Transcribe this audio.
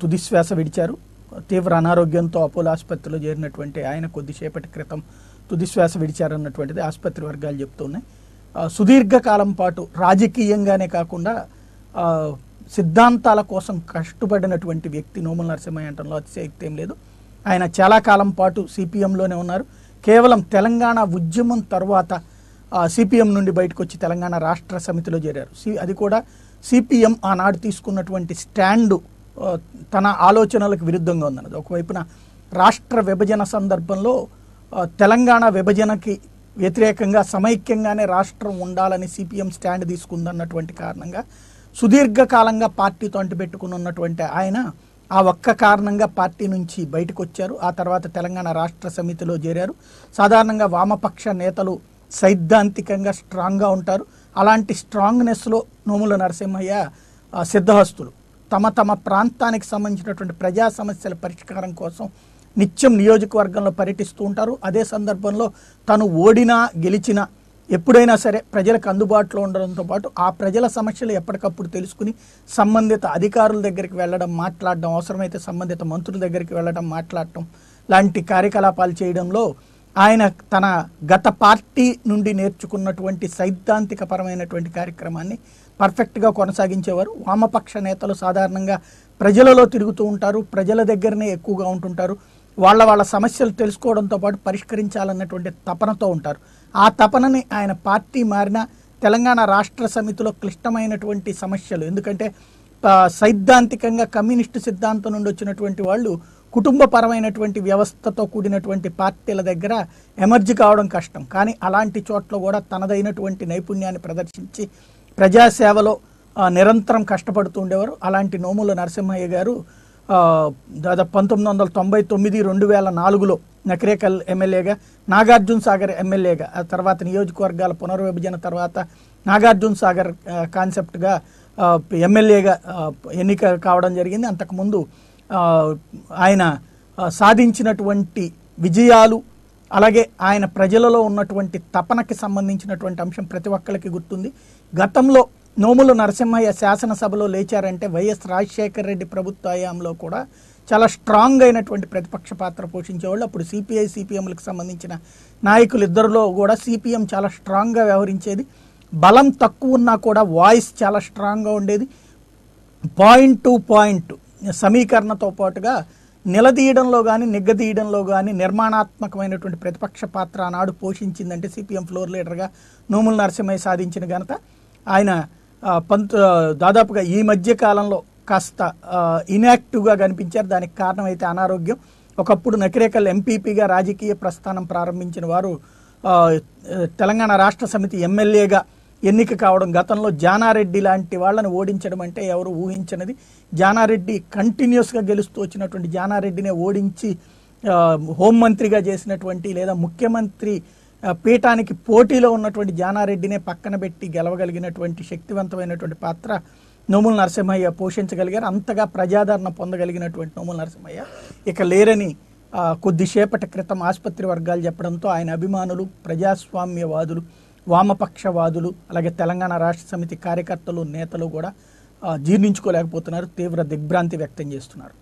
తుదిశ్వాస విడిచారు తీవ్ర అనారోగ్యంతో అపోలో ఆసుపత్రిలో చేరినటువంటి ఆయన కొద్దిసేపటి క్రితం తుదిశ్వాస విడిచారన్నటువంటిది ఆసుపత్రి వర్గాలు చెప్తున్నాయి సుదీర్ఘకాలం పాటు రాజకీయంగానే కాకుండా సిద్ధాంతాల కోసం కష్టపడినటువంటి వ్యక్తి నోముల నరసింహయ్య అంటంలో అతిశయక్తి ఏం లేదు ఆయన చాలా కాలం పాటు సిపిఎంలోనే ఉన్నారు కేవలం తెలంగాణ ఉద్యమం తర్వాత సిపిఎం నుండి బయటకు వచ్చి తెలంగాణ రాష్ట్ర సమితిలో చేరారు సి అది కూడా సిపిఎం ఆనాడు తీసుకున్నటువంటి స్టాండు తన ఆలోచనలకు విరుద్ధంగా ఉందన్నది ఒకవైపున రాష్ట్ర విభజన సందర్భంలో తెలంగాణ విభజనకి వ్యతిరేకంగా సమైక్యంగానే రాష్ట్రం ఉండాలని సిపిఎం స్టాండ్ తీసుకుందన్నటువంటి కారణంగా సుదీర్ఘకాలంగా పార్టీతో ఉన్నటువంటి ఆయన ఆ ఒక్క కారణంగా పార్టీ నుంచి బయటకు వచ్చారు ఆ తర్వాత తెలంగాణ రాష్ట్ర సమితిలో చేరారు సాధారణంగా వామపక్ష నేతలు సైద్ధాంతికంగా స్ట్రాంగ్గా ఉంటారు అలాంటి స్ట్రాంగ్నెస్లో నోముల నరసింహయ్య సిద్ధహస్తులు తమ తమ ప్రాంతానికి సంబంధించినటువంటి ప్రజా సమస్యల పరిష్కారం కోసం నిత్యం నియోజకవర్గంలో పర్యటిస్తూ ఉంటారు అదే సందర్భంలో తను ఓడినా గెలిచినా ఎప్పుడైనా సరే ప్రజలకు అందుబాటులో ఉండడంతో పాటు ఆ ప్రజల సమస్యలు ఎప్పటికప్పుడు తెలుసుకుని సంబంధిత అధికారుల దగ్గరికి వెళ్ళడం మాట్లాడడం అవసరమైతే సంబంధిత మంత్రుల దగ్గరికి వెళ్ళడం మాట్లాడటం లాంటి కార్యకలాపాలు చేయడంలో ఆయన తన గత పార్టీ నుండి నేర్చుకున్నటువంటి సైద్ధాంతికపరమైనటువంటి కార్యక్రమాన్ని పర్ఫెక్ట్గా కొనసాగించేవారు వామపక్ష నేతలు సాధారణంగా ప్రజలలో తిరుగుతూ ఉంటారు ప్రజల దగ్గరనే ఎక్కువగా ఉంటుంటారు వాళ్ళ వాళ్ళ సమస్యలు తెలుసుకోవడంతో పాటు పరిష్కరించాలన్నటువంటి తపనతో ఉంటారు ఆ తపనని ఆయన పార్టీ మారిన తెలంగాణ రాష్ట్ర సమితిలో క్లిష్టమైనటువంటి సమస్యలు ఎందుకంటే సైద్ధాంతికంగా కమ్యూనిస్టు సిద్ధాంతం నుండి వచ్చినటువంటి వాళ్ళు కుటుంబపరమైనటువంటి వ్యవస్థతో కూడినటువంటి పార్టీల దగ్గర ఎమర్జీ కావడం కష్టం కానీ అలాంటి చోట్ల కూడా తనదైనటువంటి నైపుణ్యాన్ని ప్రదర్శించి ప్రజాసేవలో నిరంతరం కష్టపడుతూ ఉండేవారు అలాంటి నోముల నరసింహయ్య గారు దాదాపు పంతొమ్మిది వందల తొంభై తొమ్మిది రెండు వేల నాలుగులో నకరేకల్ ఎమ్మెల్యేగా నాగార్జున సాగర్ ఎమ్మెల్యేగా ఆ తర్వాత నియోజకవర్గాల పునర్విభజన తర్వాత నాగార్జున సాగర్ కాన్సెప్ట్గా ఎమ్మెల్యేగా ఎన్నిక కావడం జరిగింది అంతకుముందు ఆయన సాధించినటువంటి విజయాలు అలాగే ఆయన ప్రజలలో ఉన్నటువంటి తపనకి సంబంధించినటువంటి అంశం ప్రతి ఒక్కరికి గుర్తుంది గతంలో నోములు నరసింహయ్య శాసనసభలో లేచారంటే వైఎస్ రాజశేఖర రెడ్డి ప్రభుత్వ హయాంలో కూడా చాలా స్ట్రాంగ్ అయినటువంటి ప్రతిపక్ష పాత్ర పోషించేవాళ్ళు అప్పుడు సిపిఐ సిపిఎంలకు సంబంధించిన నాయకులు ఇద్దరిలో కూడా సిపిఎం చాలా స్ట్రాంగ్గా వ్యవహరించేది బలం తక్కువ ఉన్నా కూడా వాయిస్ చాలా స్ట్రాంగ్గా ఉండేది పాయింట్ టు పాయింట్ సమీకరణతో పాటుగా నిలదీయడంలో కానీ నిగ్గదీయడంలో కానీ నిర్మాణాత్మకమైనటువంటి ప్రతిపక్ష పాత్ర ఆనాడు పోషించిందంటే సిపిఎం ఫ్లోర్ లీడర్గా నోముల నరసింహయ్య సాధించిన ఘనత ఆయన పంత దాదాపుగా ఈ మధ్య కాలంలో కాస్త ఇన్యాక్టివ్గా కనిపించారు దానికి కారణం అయితే అనారోగ్యం ఒకప్పుడు నకిరేకల్ ఎంపీపీగా రాజకీయ ప్రస్థానం ప్రారంభించిన వారు తెలంగాణ రాష్ట్ర సమితి ఎమ్మెల్యేగా ఎన్నిక కావడం గతంలో జానారెడ్డి లాంటి వాళ్ళని ఓడించడం అంటే ఎవరు ఊహించినది జానారెడ్డి కంటిన్యూస్గా గెలుస్తూ వచ్చినటువంటి జానారెడ్డినే ఓడించి హోంమంత్రిగా చేసినటువంటి లేదా ముఖ్యమంత్రి పీఠానికి పోటీలో ఉన్నటువంటి జానారెడ్డినే పక్కన పెట్టి గెలవగలిగినటువంటి శక్తివంతమైనటువంటి పాత్ర నోముల నరసింహయ్య పోషించగలిగారు అంతగా ప్రజాదరణ పొందగలిగినటువంటి నోముల నరసింహయ్య ఇక లేరని కొద్దిసేపటి క్రితం ఆసుపత్రి వర్గాలు చెప్పడంతో ఆయన అభిమానులు ప్రజాస్వామ్యవాదులు వామపక్షవాదులు అలాగే తెలంగాణ రాష్ట్ర సమితి కార్యకర్తలు నేతలు కూడా జీర్ణించుకోలేకపోతున్నారు తీవ్ర దిగ్భ్రాంతి వ్యక్తం చేస్తున్నారు